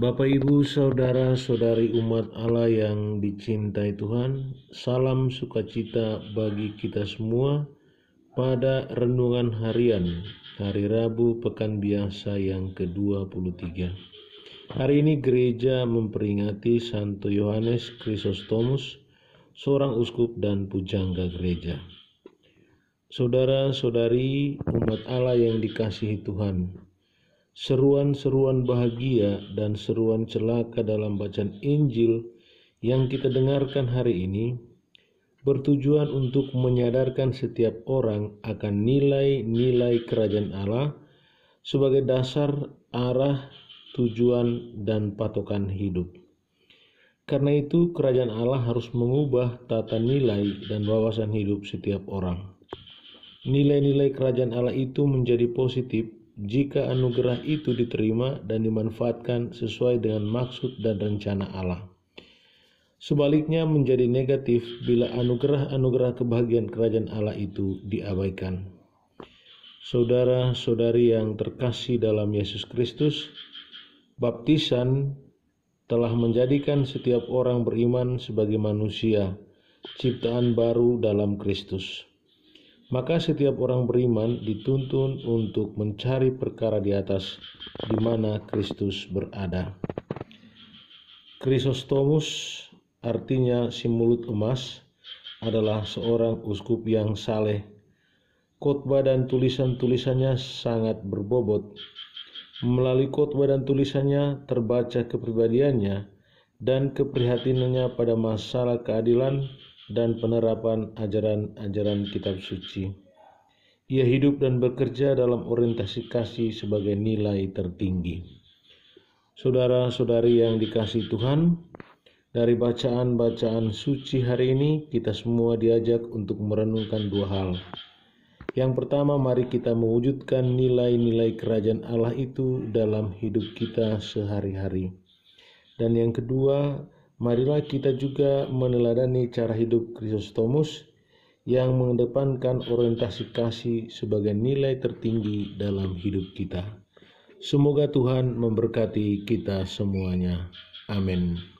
Bapak, Ibu, Saudara, Saudari umat Allah yang dicintai Tuhan, salam sukacita bagi kita semua pada Renungan Harian, hari Rabu Pekan Biasa yang ke-23. Hari ini gereja memperingati Santo Yohanes Krisostomus, seorang uskup dan pujangga gereja. Saudara-saudari umat Allah yang dikasihi Tuhan, seruan-seruan bahagia dan seruan celaka dalam bacaan Injil yang kita dengarkan hari ini bertujuan untuk menyadarkan setiap orang akan nilai-nilai kerajaan Allah sebagai dasar arah, tujuan, dan patokan hidup. Karena itu, kerajaan Allah harus mengubah tata nilai dan wawasan hidup setiap orang. Nilai-nilai kerajaan Allah itu menjadi positif jika anugerah itu diterima dan dimanfaatkan sesuai dengan maksud dan rencana Allah. Sebaliknya menjadi negatif bila anugerah-anugerah kebahagiaan kerajaan Allah itu diabaikan. Saudara-saudari yang terkasih dalam Yesus Kristus, baptisan telah menjadikan setiap orang beriman sebagai manusia, ciptaan baru dalam Kristus. Maka setiap orang beriman dituntun untuk mencari perkara di atas di mana Kristus berada. Krisostomus artinya si mulut emas adalah seorang uskup yang saleh. Khotbah dan tulisan-tulisannya sangat berbobot. Melalui khotbah dan tulisannya terbaca kepribadiannya dan keprihatinannya pada masalah keadilan, dan penerapan ajaran-ajaran kitab suci. Ia hidup dan bekerja dalam orientasi kasih sebagai nilai tertinggi. Saudara-saudari yang dikasih Tuhan, dari bacaan-bacaan suci hari ini kita semua diajak untuk merenungkan dua hal. Yang pertama, mari kita mewujudkan nilai-nilai kerajaan Allah itu dalam hidup kita sehari-hari. Dan yang kedua, marilah kita juga meneladani cara hidup Kristostomus yang mengedepankan orientasi kasih sebagai nilai tertinggi dalam hidup kita. Semoga Tuhan memberkati kita semuanya. Amin.